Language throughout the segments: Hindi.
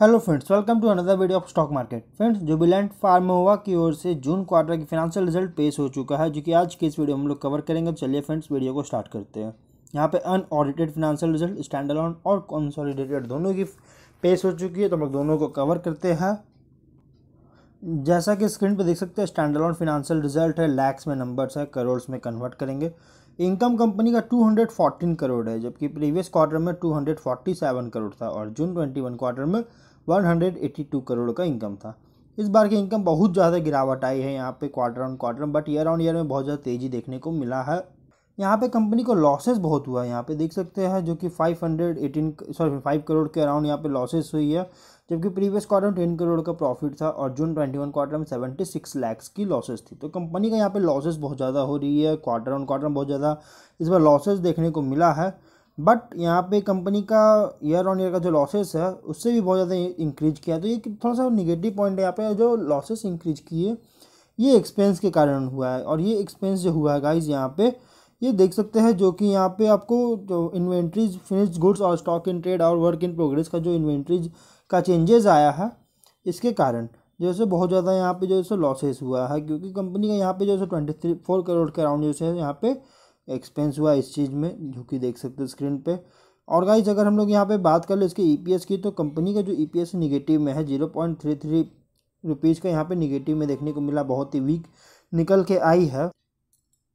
hello friends welcome to another video of stock market friends Jubilant Pharmova की ओर से जून क्वार्टर की फिनेंशियल रिजल्ट पेश हो चुका है जो कि आज की इस वीडियो में हम लोग कवर करेंगे चलिए फ्रेंड्स वीडियो को स्टार्ट करते हैं यहाँ पे अनऑडिटेड फिनेंशियल रिजल्ट स्टैंडर्ड और कंसोलिडेटेड दोनों की पेश हो चुकी है तो हम लोग दोनों को कवर करते हैं जैसा कि स्क्रीन पर देख सकते हैं स्टैंड ऑन फिनेंशियल रिजल्ट है लैक्स में नंबर्स है करोड़्स में कन्वर्ट करेंगे इनकम कंपनी का 214 करोड़ है जबकि प्रीवियस क्वार्टर में 247 करोड़ था और जून 21 क्वार्टर में 182 करोड़ का इनकम था इस बार की इनकम बहुत ज़्यादा गिरावट आई है यहाँ पे quarter on quarter but year on year में बहुत ज़्यादा तेज़ी देखने को मिला है यहाँ पे कंपनी को लॉसेस बहुत हुआ है यहाँ पे देख सकते हैं जो कि five hundred eighteen sorry five crore के अराउंड यहाँ पे लॉसेस हुई है जबकि प्रीवियस क्वार्टर में टेन करोड़ का प्रॉफिट था और जून ट्वेंटी वन क्वार्टर में सिक्स लैक्स की लॉसेस थी तो कंपनी का यहाँ पे लॉसेस बहुत ज़्यादा हो रही है क्वार्टर ऑन क्वार्टर में बहुत ज़्यादा इस बार लॉसेज देखने को मिला है बट यहाँ पे कंपनी का ईयर ऑन ईयर का जो लॉसेस है उससे भी बहुत ज़्यादा इंक्रीज किया तो ये थोड़ा सा निगेटिव पॉइंट है यहाँ पे जो लॉसेस इंक्रीज किए ये एक्सपेंस के कारण हुआ है और ये एक्सपेंस जो हुआ है गाइज यहाँ पे ये देख सकते हैं जो कि यहाँ पे आपको जो इन्वेंट्रीज फिनिश गुड्स और स्टॉक इन ट्रेड और वर्क इन प्रोग्रेस का जो इन्वेंट्रीज का चेंजेस आया है इसके कारण जैसे बहुत ज़्यादा यहाँ पे जो है लॉसेस हुआ है क्योंकि कंपनी का यहाँ पे जो है ट्वेंटी थ्री फोर करोड़ के अराउंड जो है यहाँ पे एक्सपेंस हुआ इस चीज़ में जो कि देख सकते हो स्क्रीन पे और गाइज अगर हम लोग यहाँ पे बात कर लें इसके ईपीएस e की तो कंपनी का जो ईपीएस e नेगेटिव में है zero point three three rupees का यहाँ पे निगेटिव में देखने को मिला बहुत ही वीक निकल के आई है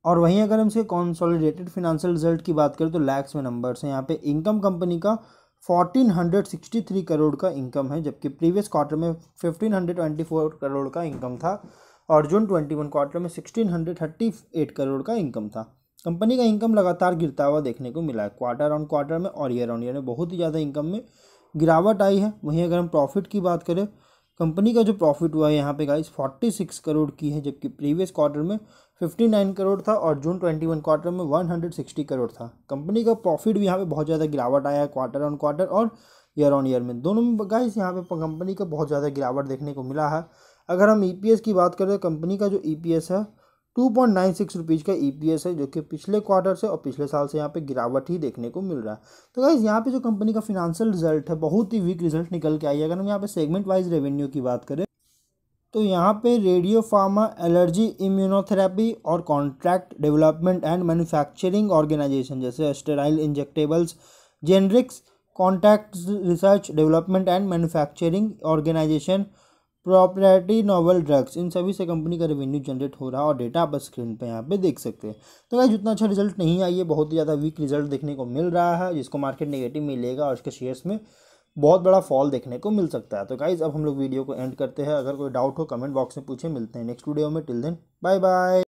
और वहीं अगर हम इसके कॉन्सोलिडेटेड फिनेंशियल रिजल्ट की बात करें तो लैक्स में नंबर्स हैं यहाँ पे इनकम कंपनी का 1463 करोड़ का इनकम है जबकि प्रीवियस क्वार्टर में 1524 करोड़ का इनकम था और जून 21 क्वार्टर में 1638 करोड़ का इनकम था कंपनी का इनकम लगातार गिरता हुआ देखने को मिला है क्वार्टर ऑन क्वार्टर में और ईयर ऑन ईयर में बहुत ही ज़्यादा इनकम में गिरावट आई है वहीं अगर हम प्रॉफिट की बात करें कंपनी का जो प्रॉफिट हुआ है यहाँ पे गाइस सिक्स करोड़ की है जबकि प्रीवियस क्वार्टर में फिफ्टी नाइन करोड़ था और जून ट्वेंटी वन क्वार्टर में वन हंड्रेड सिक्सटी करोड़ था कंपनी का प्रॉफिट भी यहाँ पे बहुत ज़्यादा गिरावट आया है क्वार्टर ऑन क्वार्टर और ईयर ऑन ईयर में दोनों में गाइस यहाँ पे कंपनी का बहुत ज़्यादा गिरावट देखने को मिला है अगर हम ई e की बात करें तो कंपनी का जो ई e है two point nine six rupees का ई e है जो कि पिछले क्वार्टर से और पिछले साल से यहाँ पे गिरावट ही देखने को मिल रहा है तो गाइज़ यहाँ पे जो कंपनी का फिनंशियल रिजल्ट है बहुत ही वीक रिजल्ट निकल के आई है अगर हम यहाँ पे सेगमेंट वाइज रेवेन्यू की बात करें तो यहाँ पे रेडियो फार्मा एलर्जी इम्यूनोथेरेपी और contract development and manufacturing organisation जैसे sterile injectables generics contract research development and manufacturing organisation property novel drugs इन सभी से कंपनी का रेवेन्यू जनरेट हो रहा है और डेटा आप स्क्रीन पे यहाँ पे देख सकते हैं तो गाइज उतना अच्छा रिजल्ट नहीं आई है बहुत ही ज़्यादा वीक रिजल्ट देखने को मिल रहा है जिसको मार्केट नेगेटिव मिलेगा और उसके शेयर्स में बहुत बड़ा फॉल देखने को मिल सकता है तो गाइज अब हम लोग वीडियो को एंड करते हैं अगर कोई डाउट हो कमेंट बॉक्स में पूछे मिलते हैं नेक्स्ट वीडियो में टिल देन बाय बाय